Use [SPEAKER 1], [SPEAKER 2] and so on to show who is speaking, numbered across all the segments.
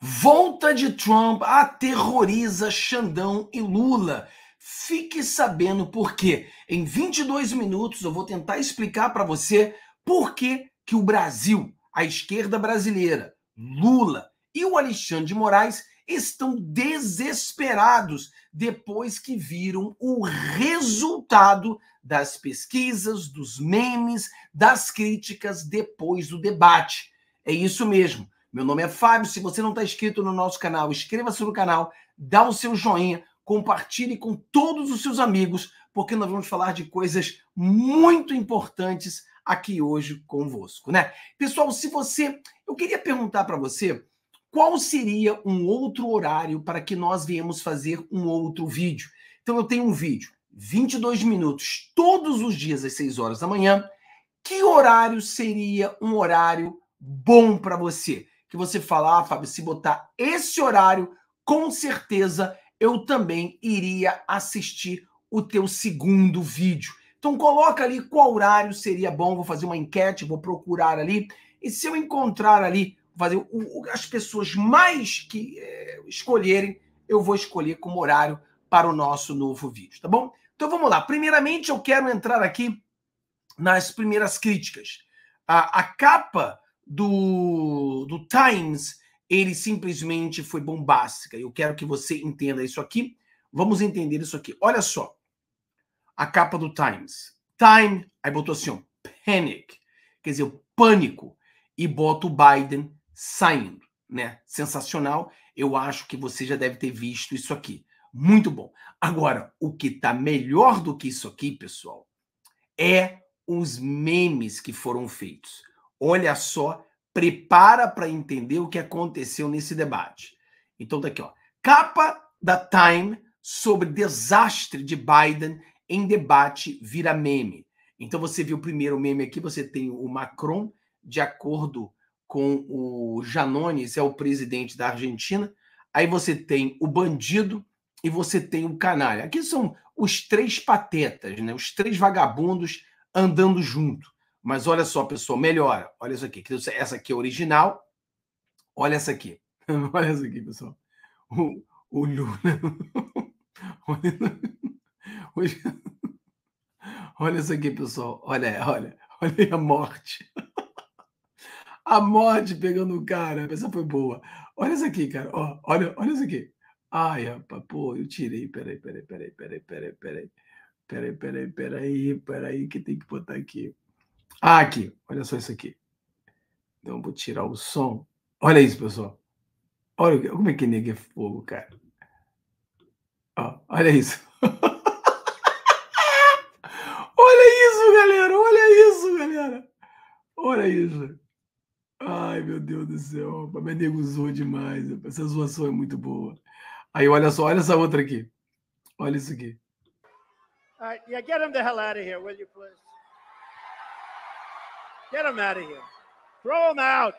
[SPEAKER 1] Volta de Trump aterroriza Xandão e Lula. Fique sabendo por quê. Em 22 minutos eu vou tentar explicar para você por que, que o Brasil, a esquerda brasileira, Lula e o Alexandre de Moraes estão desesperados depois que viram o resultado das pesquisas, dos memes, das críticas depois do debate. É isso mesmo. Meu nome é Fábio. Se você não está inscrito no nosso canal, inscreva-se no canal, dá o seu joinha, compartilhe com todos os seus amigos, porque nós vamos falar de coisas muito importantes aqui hoje convosco, né? Pessoal, se você, eu queria perguntar para você qual seria um outro horário para que nós viemos fazer um outro vídeo. Então eu tenho um vídeo, 22 minutos, todos os dias às 6 horas da manhã. Que horário seria um horário bom para você? que você fala, ah, Fábio, se botar esse horário, com certeza eu também iria assistir o teu segundo vídeo. Então coloca ali qual horário seria bom, vou fazer uma enquete, vou procurar ali, e se eu encontrar ali, fazer o, as pessoas mais que é, escolherem, eu vou escolher como horário para o nosso novo vídeo, tá bom? Então vamos lá. Primeiramente eu quero entrar aqui nas primeiras críticas. A, a capa do, do Times, ele simplesmente foi bombástica. Eu quero que você entenda isso aqui. Vamos entender isso aqui. Olha só a capa do Times. Time, aí botou assim, ó, panic, quer dizer, o pânico, e bota o Biden saindo, né? Sensacional. Eu acho que você já deve ter visto isso aqui. Muito bom. Agora, o que tá melhor do que isso aqui, pessoal, é os memes que foram feitos. Olha só, prepara para entender o que aconteceu nesse debate. Então daqui, tá aqui, ó. Capa da Time sobre desastre de Biden em debate vira meme. Então você viu o primeiro meme aqui, você tem o Macron de acordo com o Janones, é o presidente da Argentina. Aí você tem o bandido e você tem o canalha. Aqui são os três patetas, né? Os três vagabundos andando junto. Mas olha só, pessoal, melhora. Olha isso aqui. Essa aqui é original. Olha essa aqui. Olha essa aqui, pessoal. O, o Lula.
[SPEAKER 2] olha, olha isso aqui, pessoal. Olha, olha. Olha aí a morte. A morte pegando o cara. Essa foi boa. Olha isso aqui, cara. olha, olha isso aqui. Ai, rapaz, pô, eu tirei. Peraí, peraí, peraí, peraí, peraí, peraí. Peraí, peraí, peraí, peraí, que tem que botar aqui. Ah, aqui. Olha só isso aqui. Então, vou tirar o som. Olha isso, pessoal. Olha como é que nega é fogo, cara. Ó, olha isso. olha isso, galera. Olha isso, galera. Olha isso. Ai, meu Deus do céu. Mas nego zoou demais. Essa zoação é muito boa. Aí, olha só. Olha essa outra aqui. Olha isso aqui. Uh, yeah, get him the hell out of here, will you, please? Get him out of here. Throw him out.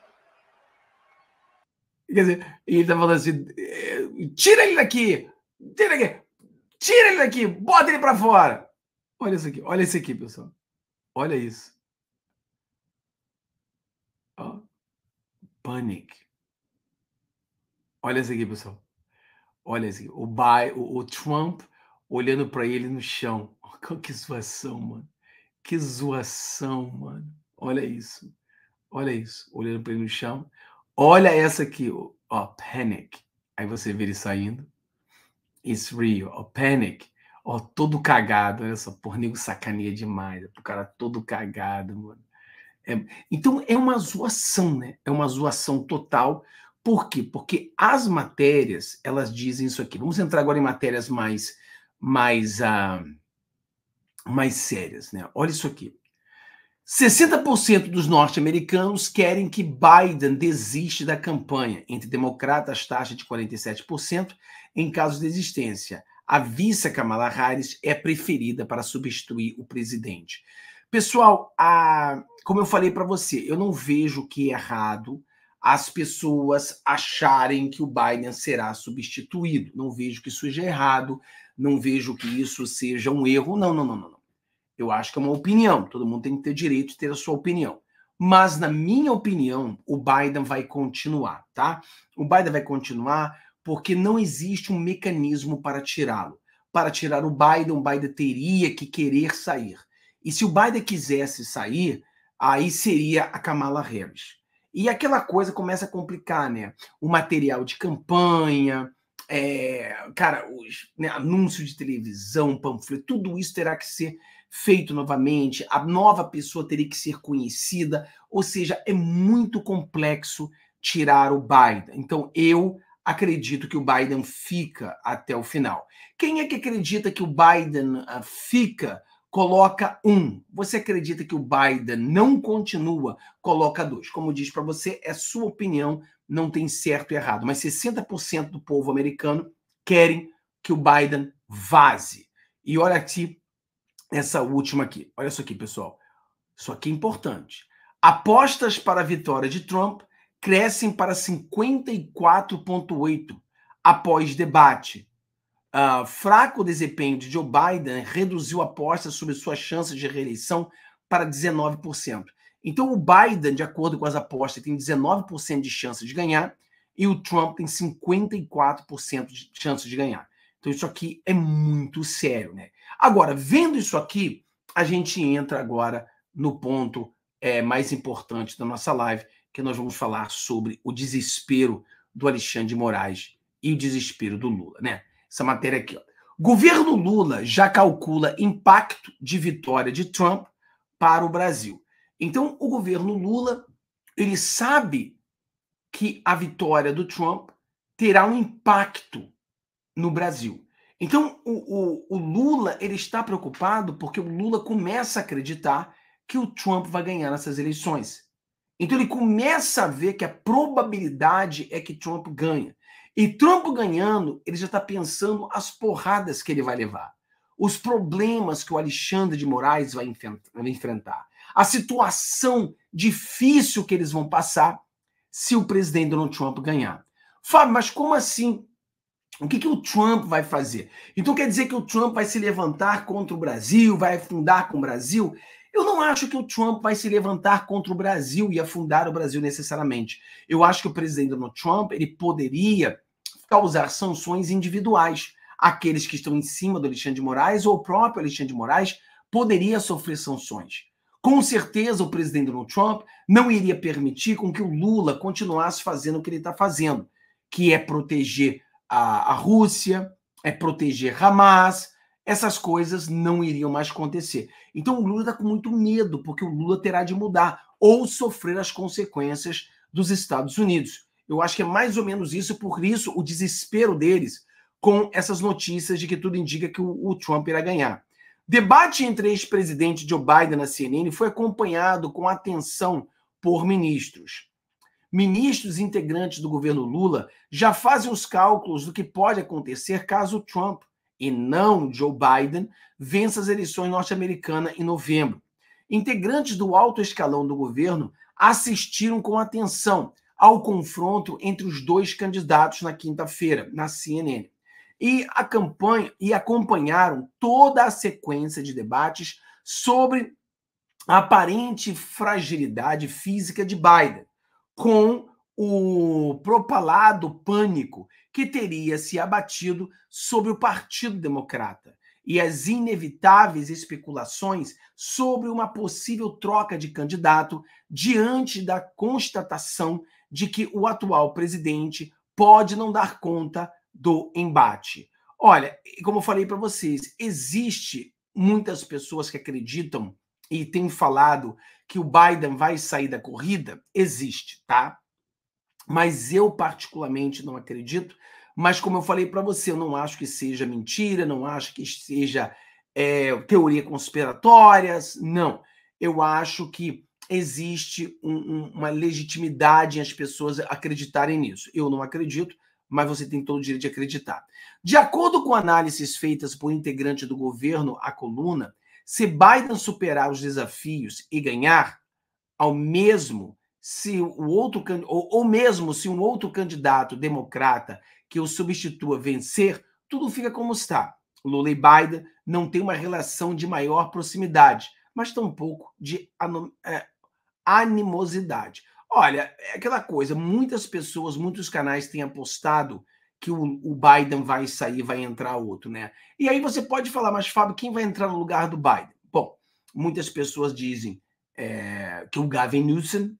[SPEAKER 2] Quer dizer, ele tá falando assim: eh, tira ele daqui! Tira ele daqui! Tira ele daqui! Bota ele pra fora! Olha isso aqui, olha isso aqui, pessoal. Olha isso. Ó. Panic. Olha isso aqui, pessoal. Olha isso aqui. O, Bi, o, o Trump olhando para ele no chão. que zoação, mano. Que zoação, mano. Olha isso. Olha isso. Olhando para ele no chão. Olha essa aqui, ó. Panic. Aí você vê ele saindo. It's real. Ó, panic. Ó,
[SPEAKER 1] todo cagado. Olha só, por nego sacaneia demais. O cara todo cagado, mano. É, então é uma zoação, né? É uma zoação total. Por quê? Porque as matérias, elas dizem isso aqui. Vamos entrar agora em matérias mais mais uh, mais sérias, né? Olha isso aqui. 60% dos norte-americanos querem que Biden desista da campanha. Entre democratas, taxa de 47% em caso de existência A vice Kamala Harris é preferida para substituir o presidente. Pessoal, a, como eu falei para você, eu não vejo que é errado as pessoas acharem que o Biden será substituído. Não vejo que isso seja errado, não vejo que isso seja um erro. Não, não, não, não. Eu acho que é uma opinião, todo mundo tem que ter direito de ter a sua opinião. Mas, na minha opinião, o Biden vai continuar, tá? O Biden vai continuar porque não existe um mecanismo para tirá-lo. Para tirar o Biden, o Biden teria que querer sair. E se o Biden quisesse sair, aí seria a Kamala Harris. E aquela coisa começa a complicar, né? O material de campanha, é, cara, os né, anúncios de televisão, panfleto, tudo isso terá que ser feito novamente, a nova pessoa teria que ser conhecida, ou seja, é muito complexo tirar o Biden. Então, eu acredito que o Biden fica até o final. Quem é que acredita que o Biden ah, fica? Coloca um. Você acredita que o Biden não continua? Coloca dois. Como diz para você, é sua opinião, não tem certo e errado. Mas 60% do povo americano querem que o Biden vaze. E olha aqui, essa última aqui. Olha isso aqui, pessoal. Isso aqui é importante. Apostas para a vitória de Trump crescem para 54,8 após debate. Uh, fraco desempenho de Joe Biden reduziu apostas sobre suas chances de reeleição para 19%. Então, o Biden, de acordo com as apostas, tem 19% de chance de ganhar e o Trump tem 54% de chance de ganhar. Então isso aqui é muito sério, né? Agora, vendo isso aqui, a gente entra agora no ponto é, mais importante da nossa live, que nós vamos falar sobre o desespero do Alexandre de Moraes e o desespero do Lula, né? Essa matéria aqui, ó. Governo Lula já calcula impacto de vitória de Trump para o Brasil. Então, o governo Lula, ele sabe que a vitória do Trump terá um impacto no Brasil. Então, o, o, o, Lula ele está preocupado porque o Lula começa a acreditar que o Trump vai ganhar nessas eleições. Então, ele começa a ver que a probabilidade é que Trump ganha. E Trump ganhando, ele já está pensando as porradas que ele vai levar, os problemas que o Alexandre de Moraes vai enfrentar, a situação difícil que eles vão passar se o presidente Donald Trump ganhar. Fábio, mas como assim o que, que o Trump vai fazer? Então quer dizer que o Trump vai se levantar contra o Brasil, vai afundar com o Brasil? Eu não acho que o Trump vai se levantar contra o Brasil e afundar o Brasil necessariamente. Eu acho que o presidente Donald Trump ele poderia causar sanções individuais. Aqueles que estão em cima do Alexandre de Moraes ou o próprio Alexandre de Moraes poderia sofrer sanções. Com certeza, o presidente Donald Trump não iria permitir com que o Lula continuasse fazendo o que ele está fazendo, que é proteger a, a Rússia, é proteger Hamas, essas coisas não iriam mais acontecer. Então o Lula está com muito medo, porque o Lula terá de mudar ou sofrer as consequências dos Estados Unidos. Eu acho que é mais ou menos isso, por isso o desespero deles com essas notícias de que tudo indica que o, o Trump irá ganhar. Debate entre ex-presidente Joe Biden na CNN foi acompanhado com atenção por ministros ministros integrantes do governo Lula já fazem os cálculos do que pode acontecer caso Trump, e não Joe Biden, vença as eleições norte-americanas em novembro. Integrantes do alto escalão do governo assistiram com atenção ao confronto entre os dois candidatos na quinta-feira, na CNN. E, a campanha, e acompanharam toda a sequência de debates sobre a aparente fragilidade física de Biden com o propalado pânico que teria se abatido sobre o Partido Democrata e as inevitáveis especulações sobre uma possível troca de candidato diante da constatação de que o atual presidente pode não dar conta do embate. Olha, como eu falei para vocês, existe muitas pessoas que acreditam e tem falado que o Biden vai sair da corrida, existe, tá? Mas eu particularmente não acredito. Mas como eu falei para você, eu não acho que seja mentira, não acho que seja é, teoria conspiratórias, não. Eu acho que existe um, um, uma legitimidade em as pessoas acreditarem nisso. Eu não acredito, mas você tem todo o direito de acreditar. De acordo com análises feitas por integrante do governo, a coluna, se Biden superar os desafios e ganhar, ao mesmo se o outro ou, ou mesmo se um outro candidato democrata que o substitua vencer, tudo fica como está. Lula e Biden não têm uma relação de maior proximidade, mas tampouco de é, animosidade. Olha, é aquela coisa, muitas pessoas, muitos canais têm apostado que o, o, Biden vai sair, vai entrar outro, né? E aí você pode falar, mas Fábio, quem vai entrar no lugar do Biden? Bom, muitas pessoas dizem é, que o Gavin Newsom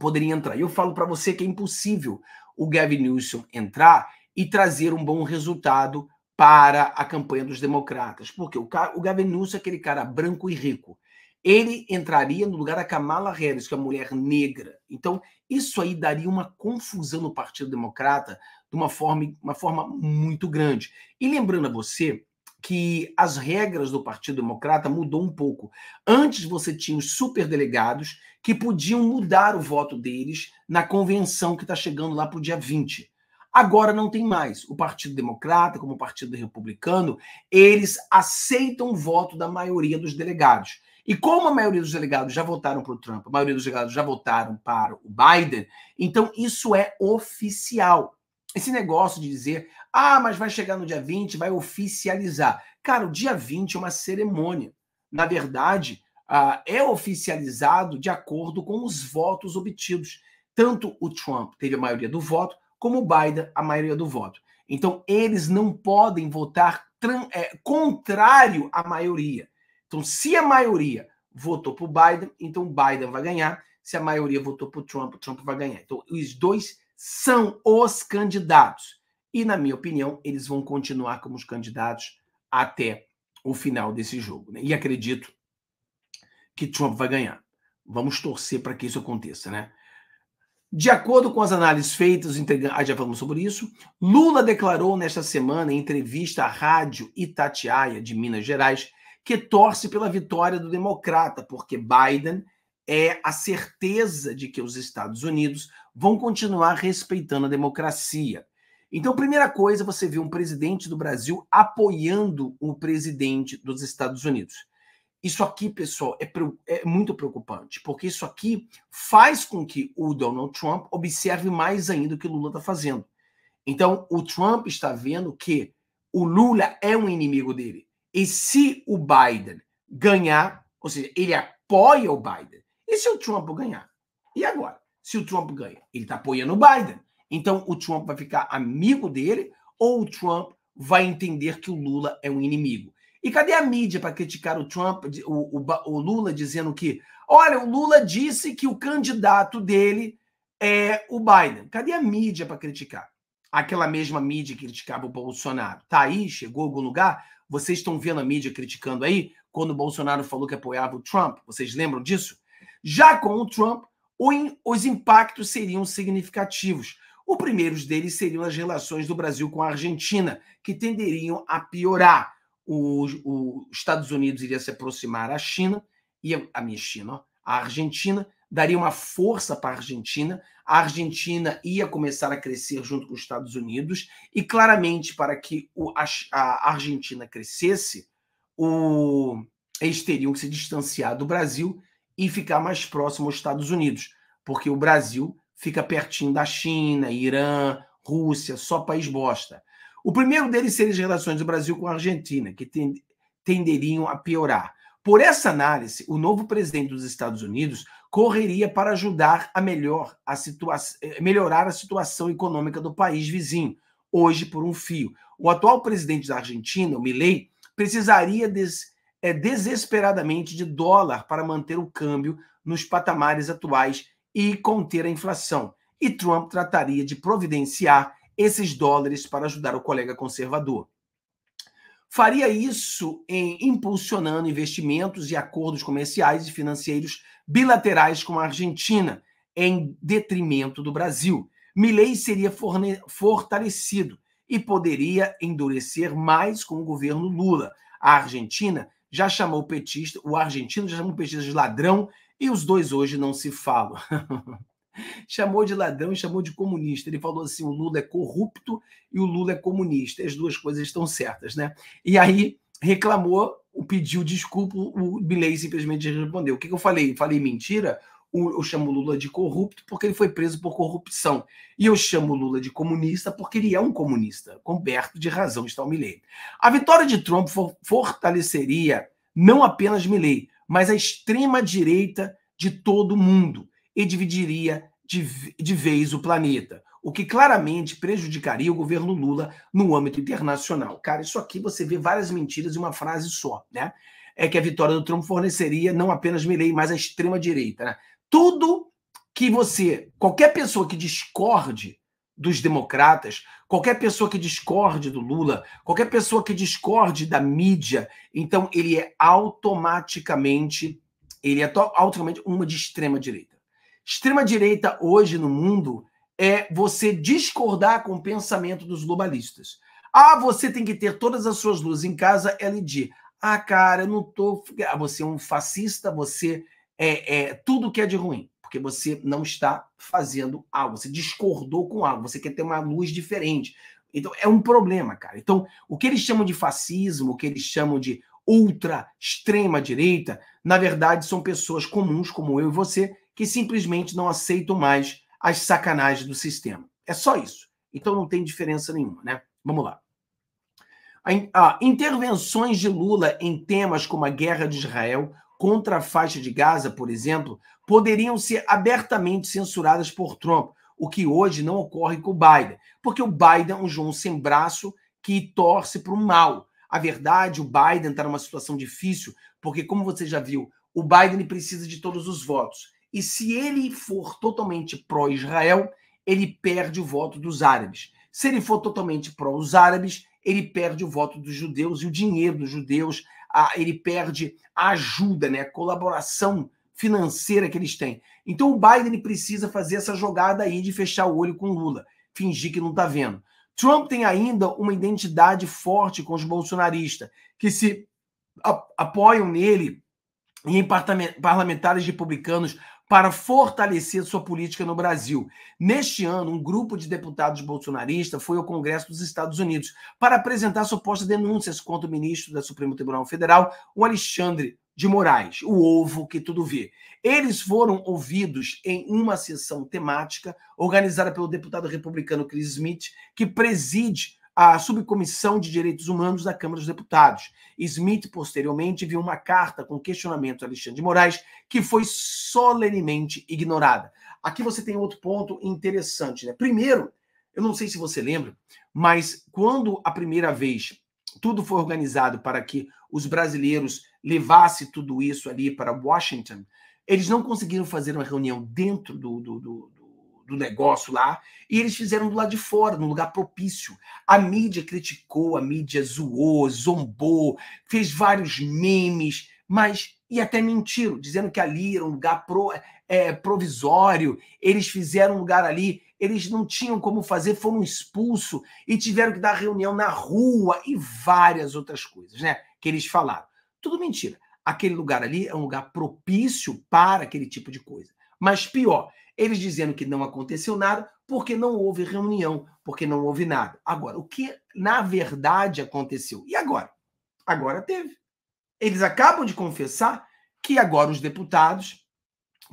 [SPEAKER 1] poderia entrar. E eu falo para você que é impossível o Gavin Newsom entrar e trazer um bom resultado para a campanha dos democratas, porque o, o Gavin Newsom é aquele cara branco e rico. Ele entraria no lugar da Kamala Harris, que é uma mulher negra. Então, isso aí daria uma confusão no Partido Democrata de uma forma, uma forma muito grande. E lembrando a você que as regras do Partido Democrata mudou um pouco. Antes você tinha os superdelegados que podiam mudar o voto deles na convenção que está chegando lá para o dia 20. Agora não tem mais. O Partido Democrata, como o Partido Republicano, eles aceitam o voto da maioria dos delegados. E como a maioria dos delegados já votaram para o Trump, a maioria dos delegados já votaram para o Biden, então isso é oficial. Esse negócio de dizer, ah, mas vai chegar no dia 20, vai oficializar. Cara, o dia 20 é uma cerimônia. Na verdade, ah, é oficializado de acordo com os votos obtidos. Tanto o Trump teve a maioria do voto, como o Biden a maioria do voto. Então, eles não podem votar é, contrário à maioria. Então, se a maioria votou para o Biden, então o Biden vai ganhar. Se a maioria votou para o Trump, o Trump vai ganhar. Então, os dois são os candidatos. E, na minha opinião, eles vão continuar como os candidatos até o final desse jogo. Né? E acredito que Trump vai ganhar. Vamos torcer para que isso aconteça, né? De acordo com as análises feitas, ah, já falamos sobre isso, Lula declarou nesta semana, em entrevista à Rádio Itatiaia de Minas Gerais, que torce pela vitória do democrata, porque Biden é a certeza de que os Estados Unidos vão continuar respeitando a democracia. Então, primeira coisa, você vê um presidente do Brasil apoiando o presidente dos Estados Unidos. Isso aqui, pessoal, é, é, muito preocupante, porque isso aqui faz com que o Donald Trump observe mais ainda o que o Lula está fazendo. Então, o Trump está vendo que o Lula é um inimigo dele. E se o Biden ganhar, ou seja, ele apoia o Biden. E se o Trump ganhar? E agora? Se o Trump ganha, ele está apoiando o Biden. Então o Trump vai ficar amigo dele ou o Trump vai entender que o Lula é um inimigo? E cadê a mídia para criticar o Trump, o, o, o, Lula, dizendo que, olha, o Lula disse que o candidato dele é o Biden. Cadê a mídia para criticar? Aquela mesma mídia que criticava o Bolsonaro. Tá aí, chegou a algum lugar? Vocês estão vendo a mídia criticando aí quando o Bolsonaro falou que apoiava o Trump. Vocês lembram disso? Já com o Trump, os impactos seriam significativos. O primeiro deles seriam as relações do Brasil com a Argentina, que tenderiam a piorar. Os, Estados Unidos iria se aproximar à China, e a minha China, ó, a Argentina, daria uma força para a Argentina. A Argentina ia começar a crescer junto com os Estados Unidos, e claramente, para que o, a, a, Argentina crescesse, o, eles teriam que se distanciar do Brasil e ficar mais próximo aos Estados Unidos, porque o Brasil fica pertinho da China, Irã, Rússia, só país bosta. O primeiro deles seria as relações do Brasil com a Argentina, que tenderiam a piorar. Por essa análise, o novo presidente dos Estados Unidos correria para ajudar a, melhor a eh, melhorar a situação econômica do país vizinho, hoje por um fio. O atual presidente da Argentina, o Milei, precisaria des é, desesperadamente de dólar para manter o câmbio nos patamares atuais e conter a inflação. E Trump trataria de providenciar esses dólares para ajudar o colega conservador. Faria isso em impulsionando investimentos e acordos comerciais e financeiros bilaterais com a Argentina, em detrimento do Brasil. Milley seria fortalecido e poderia endurecer mais com o governo Lula. A Argentina já chamou o petista, o argentino já chamou o petista de ladrão e os dois hoje não se falam. chamou de ladrão e chamou de comunista. Ele falou assim: o Lula é corrupto e o Lula é comunista. As duas coisas estão certas, né? E aí reclamou, pediu desculpa, o Milley simplesmente respondeu. O que, que eu falei? Falei mentira? eu chamo Lula de corrupto porque ele foi preso por corrupção. E eu chamo Lula de comunista porque ele é um comunista. Coberto de razão está o Milley. A vitória de Trump fortaleceria não apenas Milley, mas a extrema direita de todo mundo e dividiria de, de vez o planeta, o que claramente prejudicaria o governo Lula no âmbito internacional. Cara, isso aqui você vê várias mentiras em uma frase só, né? É que a vitória do Trump forneceria não apenas Milley, mas a extrema-direita, né? Tudo que você, qualquer pessoa que discorde dos democratas, qualquer pessoa que discorde do Lula, qualquer pessoa que discorde da mídia, então ele é automaticamente, ele é automaticamente uma de extrema direita. Extrema-direita hoje no mundo é você discordar com o pensamento dos globalistas. Ah, você tem que ter todas as suas luzes em casa é LD. Ah, cara, eu não tô. Ah, você é um fascista, você é, é tudo que é de ruim, porque você não está fazendo algo, você discordou com algo, você quer ter uma luz diferente. Então, é um problema, cara. Então, o que eles chamam de fascismo, o que eles chamam de ultra extrema direita, na verdade, são pessoas comuns como eu e você que simplesmente não aceitam mais as sacanagens do sistema. É só isso. Então não tem diferença nenhuma, né? Vamos lá. Ah, intervenções de Lula em temas como a guerra de Israel contra a faixa de Gaza, por exemplo, poderiam ser abertamente censuradas por Trump, o que hoje não ocorre com o Biden, porque o Biden é um João sem braço que torce para o mal. A verdade, o Biden está numa situação difícil, porque, como você já viu, o Biden precisa de todos os votos. E se ele for totalmente pró-Israel, ele perde o voto dos árabes. Se ele for totalmente pró os árabes, ele perde o voto dos judeus e o dinheiro dos judeus, ele perde a ajuda, né, a colaboração financeira que eles têm. Então o Biden precisa fazer essa jogada aí de fechar o olho com Lula, fingir que não está vendo. Trump tem ainda uma identidade forte com os bolsonaristas, que se apoiam nele e em parlamentares republicanos para fortalecer sua política no Brasil. Neste ano, um grupo de deputados bolsonaristas foi ao Congresso dos Estados Unidos para apresentar supostas denúncias contra o ministro da Supremo Tribunal Federal, o Alexandre de Moraes, o ovo que tudo vê. Eles foram ouvidos em uma sessão temática organizada pelo deputado republicano Chris Smith, que preside à Subcomissão de Direitos Humanos da Câmara dos Deputados. Smith, posteriormente, viu uma carta com questionamento a Alexandre de Moraes que foi solenemente ignorada. Aqui você tem outro ponto interessante. Né? Primeiro, eu não sei se você lembra, mas quando a primeira vez tudo foi organizado para que os brasileiros levassem tudo isso ali para Washington, eles não conseguiram fazer uma reunião dentro do, do, do do negócio lá, e eles fizeram do lado de fora, num lugar propício. A mídia criticou, a mídia zoou, zombou, fez vários memes, mas e até mentiram, dizendo que ali era um lugar pro, é, provisório, eles fizeram um lugar ali, eles não tinham como fazer, foram expulsos e tiveram que dar reunião na rua e várias outras coisas, né? Que eles falaram. Tudo mentira. Aquele lugar ali é um lugar propício para aquele tipo de coisa. Mas pior, eles dizendo que não aconteceu nada porque não houve reunião, porque não houve nada. Agora, o que na verdade aconteceu? E agora? Agora teve. Eles acabam de confessar que agora os deputados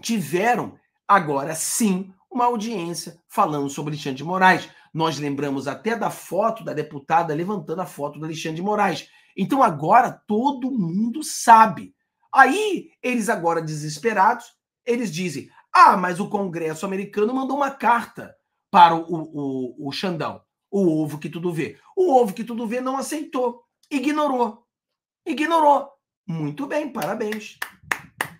[SPEAKER 1] tiveram, agora sim, uma audiência falando sobre Alexandre de Moraes. Nós lembramos até da foto da deputada levantando a foto do Alexandre de Moraes. Então agora todo mundo sabe. Aí eles agora desesperados, eles dizem: ah, mas o Congresso americano mandou uma carta para o, o, o Xandão, o ovo que tudo vê. O ovo que tudo vê não aceitou, ignorou. Ignorou. Muito bem, parabéns.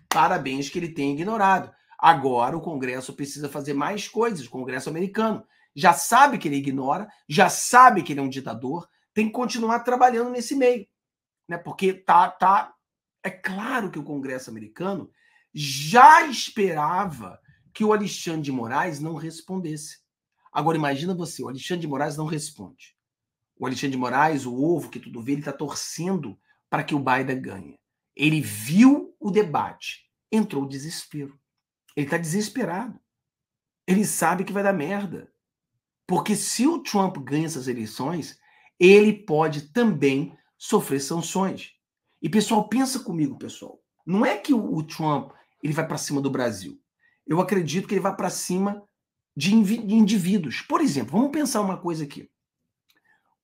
[SPEAKER 1] Parabéns que ele tenha ignorado. Agora o Congresso precisa fazer mais coisas, o Congresso americano. Já sabe que ele ignora, já sabe que ele é um ditador, tem que continuar trabalhando nesse meio. Né? Porque tá, tá. É claro que o Congresso americano já esperava que o Alexandre de Moraes não respondesse. Agora imagina você, o Alexandre de Moraes não responde. O Alexandre de Moraes, o ovo que tudo vê, ele está torcendo para que o Biden ganhe. Ele viu o debate, entrou o desespero. Ele está desesperado. Ele sabe que vai dar merda. Porque se o Trump ganha essas eleições, ele pode também sofrer sanções. E pessoal, pensa comigo, pessoal. Não é que o Trump ele vai para cima do Brasil. Eu acredito que ele vai para cima de indivíduos. Por exemplo, vamos pensar uma coisa aqui.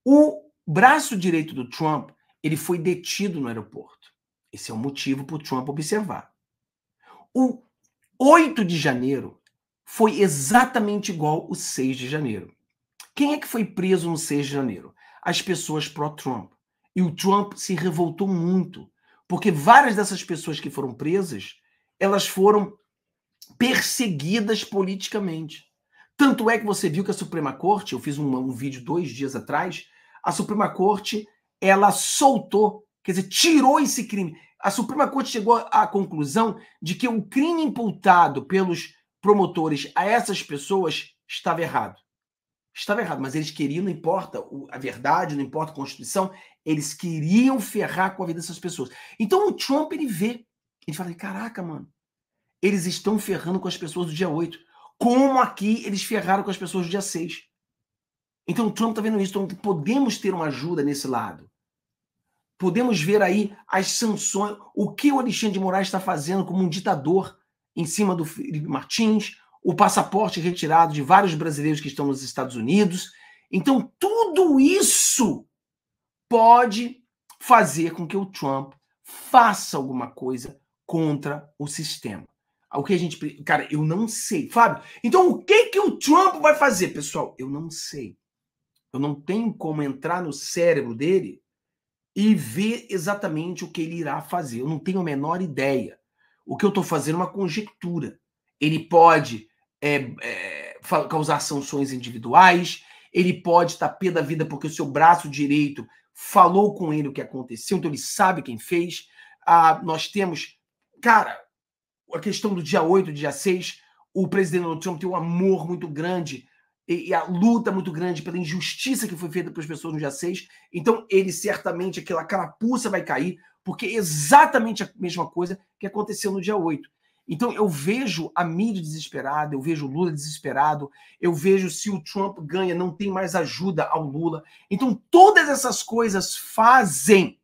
[SPEAKER 1] O braço direito do Trump, ele foi detido no aeroporto. Esse é o um motivo para o Trump observar. O 8 de janeiro foi exatamente igual o 6 de janeiro. Quem é que foi preso no 6 de janeiro? As pessoas pró-Trump. E o Trump se revoltou muito, porque várias dessas pessoas que foram presas elas foram perseguidas politicamente. Tanto é que você viu que a Suprema Corte, eu fiz um, um vídeo dois dias atrás, a Suprema Corte ela soltou, quer dizer, tirou esse crime. A Suprema Corte chegou à conclusão de que o crime imputado pelos promotores a essas pessoas estava errado. Estava errado, mas eles queriam, não importa a verdade, não importa a Constituição, eles queriam ferrar com a vida dessas pessoas. Então o Trump ele vê a gente fala, caraca, mano, eles estão ferrando com as pessoas do dia 8. Como aqui eles ferraram com as pessoas do dia 6. Então o Trump está vendo isso. Então podemos ter uma ajuda nesse lado. Podemos ver aí as sanções, o que o Alexandre de Moraes está fazendo como um ditador em cima do Felipe Martins, o passaporte retirado de vários brasileiros que estão nos Estados Unidos. Então tudo isso pode fazer com que o Trump faça alguma coisa contra o sistema. O que a gente. Cara, eu não sei. Fábio, então o que, que o Trump vai fazer, pessoal? Eu não sei. Eu não tenho como entrar no cérebro dele e ver exatamente o que ele irá fazer. Eu não tenho a menor ideia. O que eu estou fazendo é uma conjectura. Ele pode é, é, causar sanções individuais, ele pode estar pé da vida porque o seu braço direito falou com ele o que aconteceu, então ele sabe quem fez. Ah, nós temos cara, a questão do dia 8, dia 6, o presidente Donald Trump tem um amor muito grande e, e, a luta muito grande pela injustiça que foi feita para as pessoas no dia 6. Então, ele certamente, aquela carapuça vai cair, porque é exatamente a mesma coisa que aconteceu no dia 8. Então, eu vejo a mídia desesperada, eu vejo o Lula desesperado, eu vejo se o Trump ganha, não tem mais ajuda ao Lula. Então, todas essas coisas fazem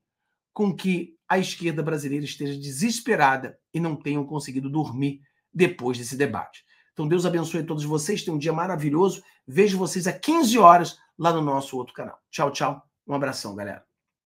[SPEAKER 1] com que a esquerda brasileira esteja desesperada e não tenham conseguido dormir depois desse debate. Então, Deus abençoe todos vocês. Tenham um dia maravilhoso. Vejo vocês às 15 horas lá no nosso outro canal. Tchau, tchau. Um abração, galera.